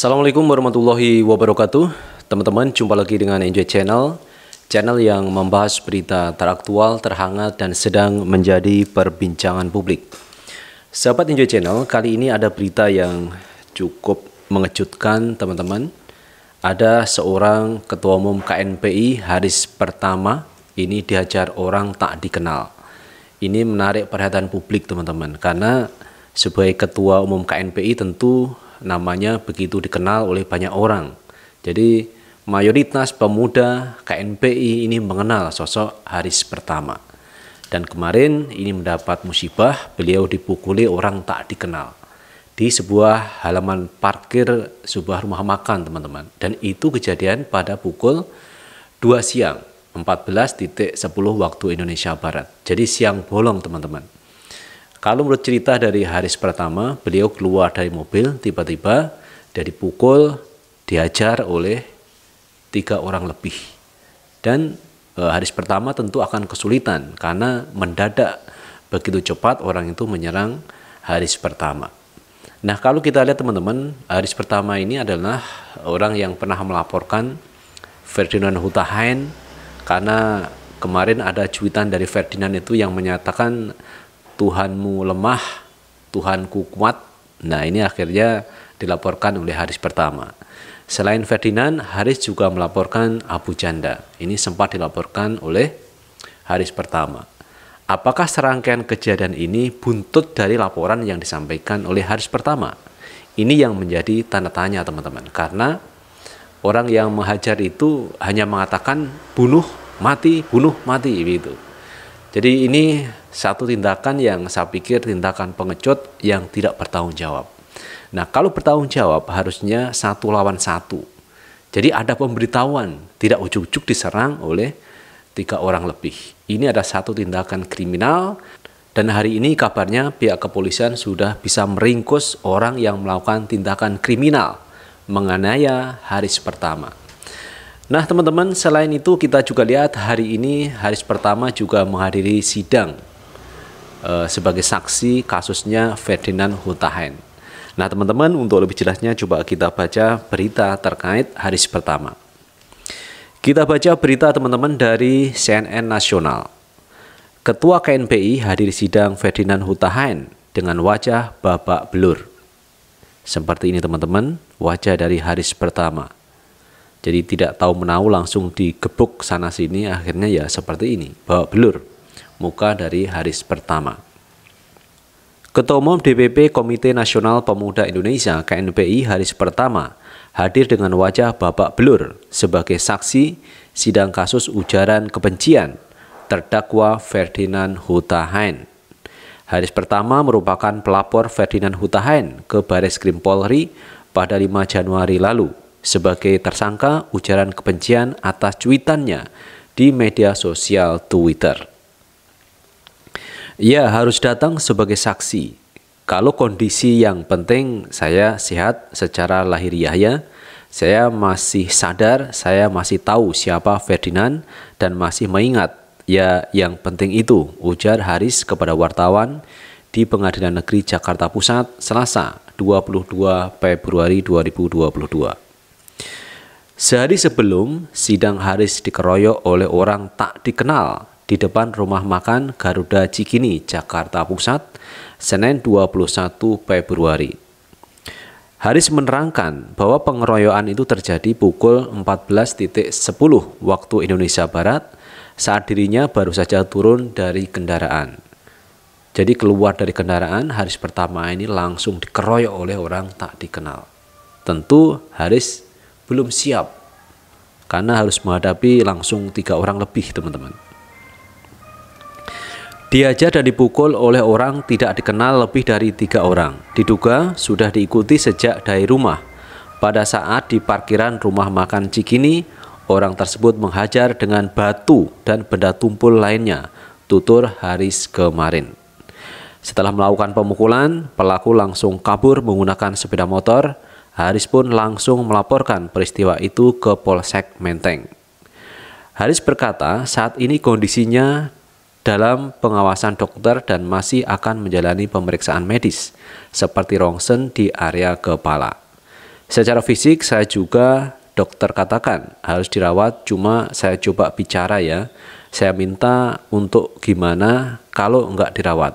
Assalamualaikum warahmatullahi wabarakatuh Teman-teman, jumpa lagi dengan Enjoy Channel Channel yang membahas berita teraktual, terhangat, dan sedang menjadi perbincangan publik Sahabat Enjoy Channel, kali ini ada berita yang cukup mengejutkan teman-teman Ada seorang Ketua Umum KNPI Haris Pertama ini dihajar orang tak dikenal Ini menarik perhatian publik teman-teman Karena sebagai Ketua Umum KNPI tentu namanya begitu dikenal oleh banyak orang. Jadi mayoritas pemuda KNPI ini mengenal sosok Haris pertama. Dan kemarin ini mendapat musibah beliau dipukuli orang tak dikenal di sebuah halaman parkir sebuah rumah makan teman-teman dan itu kejadian pada pukul 2 siang 14.10 waktu Indonesia Barat jadi siang bolong teman-teman kalau menurut cerita dari Haris pertama, beliau keluar dari mobil tiba-tiba dari dipukul, diajar oleh tiga orang lebih. Dan e, Haris pertama tentu akan kesulitan karena mendadak begitu cepat orang itu menyerang Haris pertama. Nah, kalau kita lihat teman-teman, Haris pertama ini adalah orang yang pernah melaporkan Ferdinand Hutahain karena kemarin ada cuitan dari Ferdinand itu yang menyatakan Tuhanmu lemah, Tuhanku kuat. Nah ini akhirnya dilaporkan oleh Haris pertama. Selain Ferdinand, Haris juga melaporkan Abu Janda. Ini sempat dilaporkan oleh Haris pertama. Apakah serangkaian kejadian ini buntut dari laporan yang disampaikan oleh Haris pertama? Ini yang menjadi tanda tanya teman-teman. Karena orang yang menghajar itu hanya mengatakan bunuh, mati, bunuh, mati begitu. Jadi ini satu tindakan yang saya pikir tindakan pengecut yang tidak bertanggung jawab. Nah kalau bertanggung jawab harusnya satu lawan satu. Jadi ada pemberitahuan, tidak ujuk-ujuk diserang oleh tiga orang lebih. Ini ada satu tindakan kriminal dan hari ini kabarnya pihak kepolisian sudah bisa meringkus orang yang melakukan tindakan kriminal menganiaya hari pertama. Nah, teman-teman, selain itu kita juga lihat hari ini hari pertama juga menghadiri sidang eh, sebagai saksi kasusnya Ferdinand Hutahen. Nah, teman-teman, untuk lebih jelasnya coba kita baca berita terkait hari pertama. Kita baca berita teman-teman dari CNN Nasional. Ketua KNPI hadir sidang Ferdinand Hutahen dengan wajah babak belur. Seperti ini teman-teman, wajah dari Haris pertama. Jadi tidak tahu menahu langsung digebuk sana sini akhirnya ya seperti ini bawa belur muka dari Haris pertama. Ketua Umum DPP Komite Nasional Pemuda Indonesia KNPI Haris Pertama hadir dengan wajah babak belur sebagai saksi sidang kasus ujaran kebencian terdakwa Ferdinand Hutahain. Haris Pertama merupakan pelapor Ferdinand Hutahain ke Baris Krim Polri pada 5 Januari lalu sebagai tersangka ujaran kebencian atas cuitannya di media sosial Twitter. Ia harus datang sebagai saksi. Kalau kondisi yang penting saya sehat secara lahiriah ya, saya masih sadar, saya masih tahu siapa Ferdinand dan masih mengingat ya yang penting itu, ujar Haris kepada wartawan di Pengadilan Negeri Jakarta Pusat Selasa 22 Februari 2022. Sehari sebelum, sidang Haris dikeroyok oleh orang tak dikenal di depan rumah makan Garuda Cikini, Jakarta Pusat, Senin 21 Februari. Haris menerangkan bahwa pengeroyokan itu terjadi pukul 14.10 waktu Indonesia Barat saat dirinya baru saja turun dari kendaraan. Jadi keluar dari kendaraan, Haris pertama ini langsung dikeroyok oleh orang tak dikenal. Tentu Haris belum siap karena harus menghadapi langsung tiga orang lebih teman-teman. Diajar dan dipukul oleh orang tidak dikenal lebih dari tiga orang. Diduga sudah diikuti sejak dari rumah. Pada saat di parkiran rumah makan Cikini, orang tersebut menghajar dengan batu dan benda tumpul lainnya, tutur Haris kemarin. Setelah melakukan pemukulan, pelaku langsung kabur menggunakan sepeda motor Haris pun langsung melaporkan peristiwa itu ke Polsek Menteng. Haris berkata saat ini kondisinya dalam pengawasan dokter dan masih akan menjalani pemeriksaan medis seperti rongsen di area kepala. Secara fisik saya juga dokter katakan harus dirawat cuma saya coba bicara ya. Saya minta untuk gimana kalau enggak dirawat.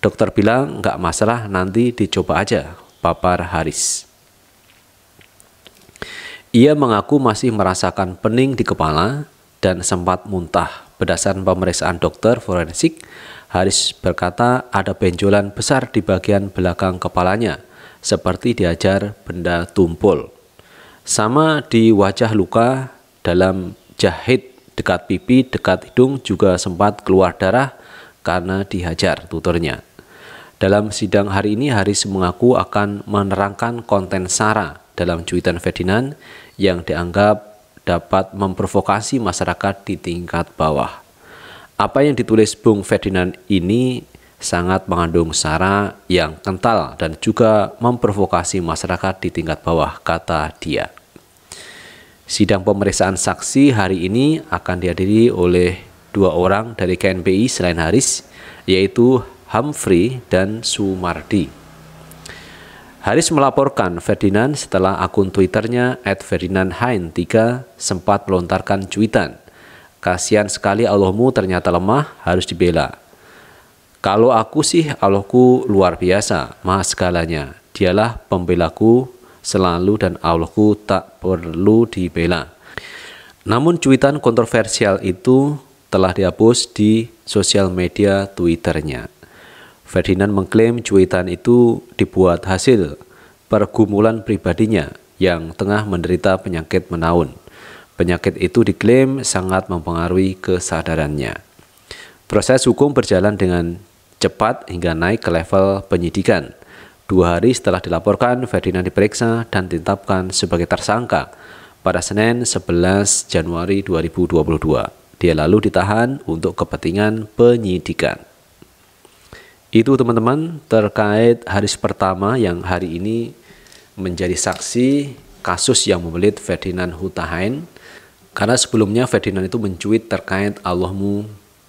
Dokter bilang enggak masalah nanti dicoba aja, papar Haris. Ia mengaku masih merasakan pening di kepala dan sempat muntah. Berdasarkan pemeriksaan dokter forensik, Haris berkata ada benjolan besar di bagian belakang kepalanya, seperti diajar benda tumpul. Sama di wajah luka dalam jahit dekat pipi, dekat hidung juga sempat keluar darah karena dihajar tuturnya. Dalam sidang hari ini Haris mengaku akan menerangkan konten Sarah dalam cuitan Ferdinand yang dianggap dapat memprovokasi masyarakat di tingkat bawah. Apa yang ditulis Bung Ferdinand ini sangat mengandung sara yang kental dan juga memprovokasi masyarakat di tingkat bawah, kata dia. Sidang pemeriksaan saksi hari ini akan dihadiri oleh dua orang dari KNPI selain Haris, yaitu Humphrey dan Sumardi. Haris melaporkan Ferdinand setelah akun Twitternya @ferdinandhain3 sempat melontarkan cuitan. Kasihan sekali Allahmu ternyata lemah, harus dibela. Kalau aku sih Allahku luar biasa, maha segalanya. Dialah pembelaku selalu dan Allahku tak perlu dibela. Namun cuitan kontroversial itu telah dihapus di sosial media Twitternya. Ferdinand mengklaim cuitan itu dibuat hasil pergumulan pribadinya yang tengah menderita penyakit menaun. Penyakit itu diklaim sangat mempengaruhi kesadarannya. Proses hukum berjalan dengan cepat hingga naik ke level penyidikan. Dua hari setelah dilaporkan, Ferdinand diperiksa dan ditetapkan sebagai tersangka pada Senin 11 Januari 2022. Dia lalu ditahan untuk kepentingan penyidikan. Itu teman-teman terkait hari pertama yang hari ini menjadi saksi kasus yang membelit Ferdinand Hutahain. Karena sebelumnya Ferdinand itu mencuit terkait Allahmu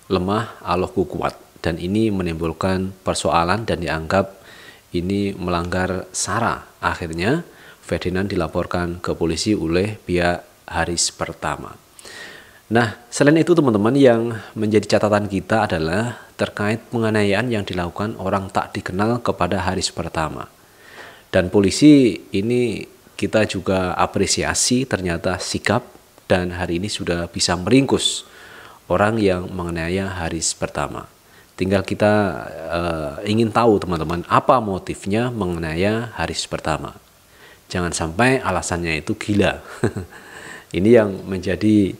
lemah, Allahku kuat. Dan ini menimbulkan persoalan dan dianggap ini melanggar SARA. Akhirnya Ferdinand dilaporkan ke polisi oleh pihak Haris pertama. Nah, selain itu teman-teman yang menjadi catatan kita adalah terkait penganiayaan yang dilakukan orang tak dikenal kepada Haris pertama. Dan polisi ini kita juga apresiasi ternyata sikap dan hari ini sudah bisa meringkus orang yang menganiaya Haris pertama. Tinggal kita uh, ingin tahu teman-teman apa motifnya menganiaya Haris pertama. Jangan sampai alasannya itu gila. ini yang menjadi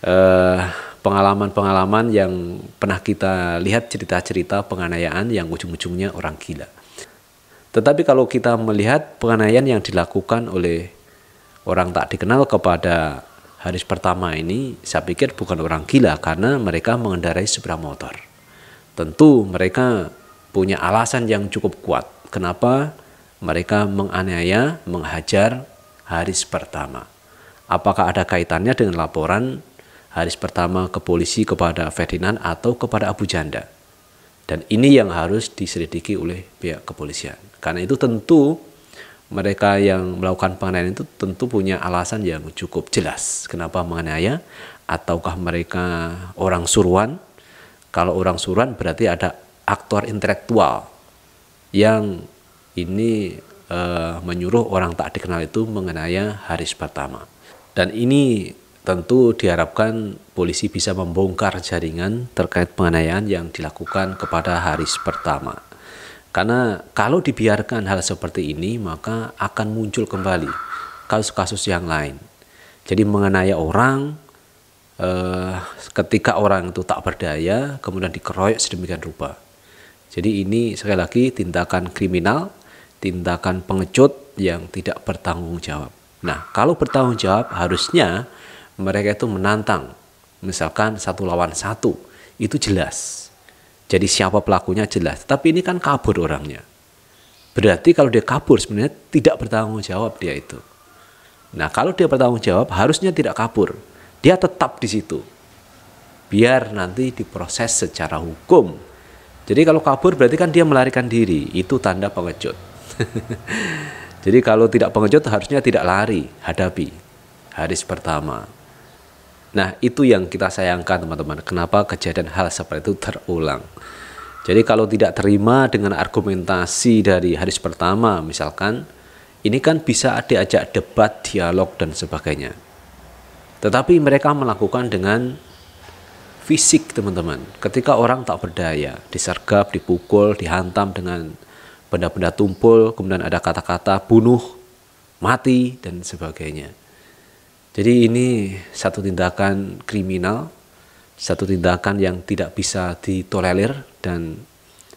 Eh, pengalaman-pengalaman yang pernah kita lihat cerita-cerita penganiayaan yang ujung-ujungnya orang gila. Tetapi kalau kita melihat penganiayaan yang dilakukan oleh orang tak dikenal kepada Haris pertama ini, saya pikir bukan orang gila karena mereka mengendarai sepeda motor. Tentu mereka punya alasan yang cukup kuat kenapa mereka menganiaya, menghajar Haris pertama. Apakah ada kaitannya dengan laporan Haris pertama ke polisi kepada Ferdinand atau kepada Abu Janda. Dan ini yang harus diselidiki oleh pihak kepolisian. Karena itu tentu mereka yang melakukan penganiayaan itu tentu punya alasan yang cukup jelas. Kenapa menganiaya? Ataukah mereka orang suruhan? Kalau orang suruhan berarti ada aktor intelektual yang ini e, menyuruh orang tak dikenal itu mengenai Haris pertama. Dan ini tentu diharapkan polisi bisa membongkar jaringan terkait penganiayaan yang dilakukan kepada Haris pertama. Karena kalau dibiarkan hal seperti ini, maka akan muncul kembali kasus-kasus yang lain. Jadi mengenai orang, eh, ketika orang itu tak berdaya, kemudian dikeroyok sedemikian rupa. Jadi ini sekali lagi tindakan kriminal, tindakan pengecut yang tidak bertanggung jawab. Nah, kalau bertanggung jawab harusnya mereka itu menantang. Misalkan satu lawan satu, itu jelas. Jadi siapa pelakunya jelas. Tapi ini kan kabur orangnya. Berarti kalau dia kabur sebenarnya tidak bertanggung jawab dia itu. Nah kalau dia bertanggung jawab harusnya tidak kabur. Dia tetap di situ. Biar nanti diproses secara hukum. Jadi kalau kabur berarti kan dia melarikan diri. Itu tanda pengecut. Jadi kalau tidak pengecut harusnya tidak lari. Hadapi. Haris pertama. Nah, itu yang kita sayangkan, teman-teman. Kenapa kejadian hal seperti itu terulang? Jadi kalau tidak terima dengan argumentasi dari hadis pertama, misalkan, ini kan bisa diajak debat, dialog, dan sebagainya. Tetapi mereka melakukan dengan fisik, teman-teman. Ketika orang tak berdaya, disergap, dipukul, dihantam dengan benda-benda tumpul, kemudian ada kata-kata bunuh, mati, dan sebagainya. Jadi ini satu tindakan kriminal, satu tindakan yang tidak bisa ditolerir dan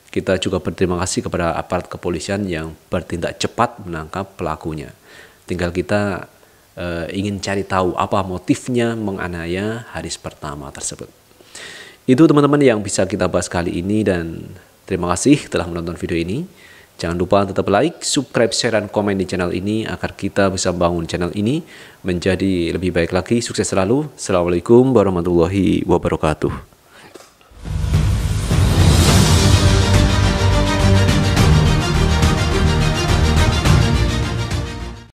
kita juga berterima kasih kepada aparat kepolisian yang bertindak cepat menangkap pelakunya. Tinggal kita e, ingin cari tahu apa motifnya menganiaya Haris pertama tersebut. Itu teman-teman yang bisa kita bahas kali ini dan terima kasih telah menonton video ini. Jangan lupa tetap like, subscribe, share, dan komen di channel ini agar kita bisa bangun channel ini menjadi lebih baik lagi. Sukses selalu. Assalamualaikum warahmatullahi wabarakatuh.